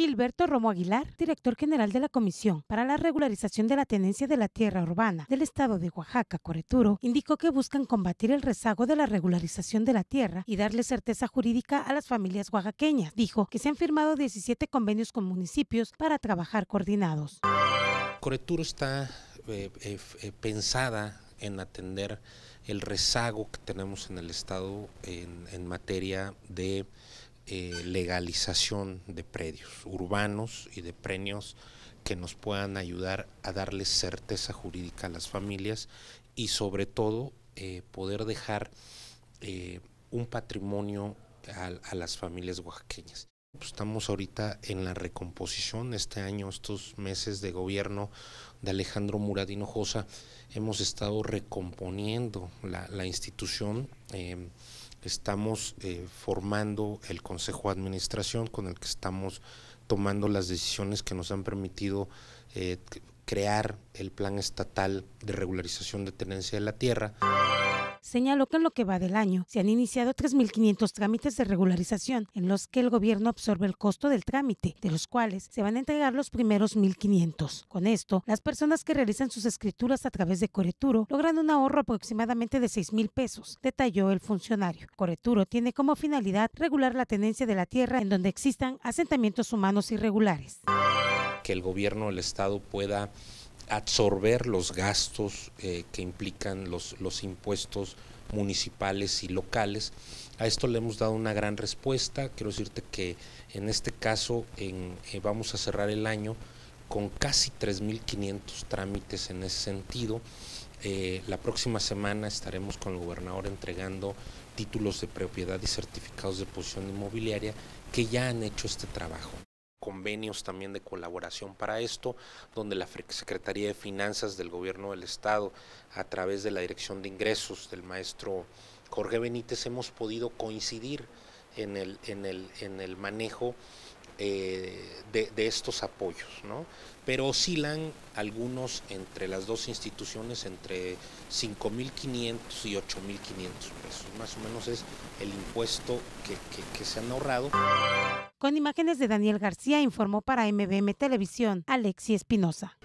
Gilberto Romo Aguilar, director general de la Comisión para la Regularización de la Tenencia de la Tierra Urbana del Estado de Oaxaca, Coreturo, indicó que buscan combatir el rezago de la regularización de la tierra y darle certeza jurídica a las familias oaxaqueñas. Dijo que se han firmado 17 convenios con municipios para trabajar coordinados. Coreturo está eh, eh, eh, pensada en atender el rezago que tenemos en el Estado en materia de eh, legalización de predios urbanos y de premios que nos puedan ayudar a darle certeza jurídica a las familias y sobre todo eh, poder dejar eh, un patrimonio a las familias oaxaqueñas estamos ahorita en la recomposición. Este año, estos meses de gobierno de Alejandro Muradino Josa, hemos estado recomponiendo la, institución. Em, estamos eh, formando el Consejo de Administración con el que estamos tomando las decisiones que nos han permitido eh, crear el Plan Estatal de Regularización de Tenencia de la Tierra señaló que en lo que va del año se han iniciado 3.500 trámites de regularización, en los que el gobierno absorbe el costo del trámite, de los cuales se van a entregar los primeros 1.500. Con esto, las personas que realizan sus escrituras a través de Coreturo logran un ahorro aproximadamente de 6.000 pesos, detalló el funcionario. Coreturo tiene como finalidad regular la tenencia de la tierra en donde existan asentamientos humanos irregulares. Que el gobierno, el Estado pueda absorber los gastos eh, que implican los, los impuestos municipales y locales. A esto le hemos dado una gran respuesta. Quiero decirte que en este caso eh, vamos a cerrar el año con casi 3.500 trámites en ese sentido. Eh, la próxima semana estaremos con el gobernador entregando títulos de propiedad y certificados de posición inmobiliaria que ya han hecho este trabajo convenios también de colaboración para esto, donde la Secretaría de Finanzas del Gobierno del Estado, a través de la Dirección de Ingresos del maestro Jorge Benítez, hemos podido coincidir en el, en el, en el manejo eh, de, estos apoyos, ¿no? pero oscilan algunos entre las dos instituciones entre 5.500 y 8.500 pesos, más o menos es el impuesto que se han ahorrado. Con imágenes de Daniel García informó para MBM Televisión Alexi Espinosa.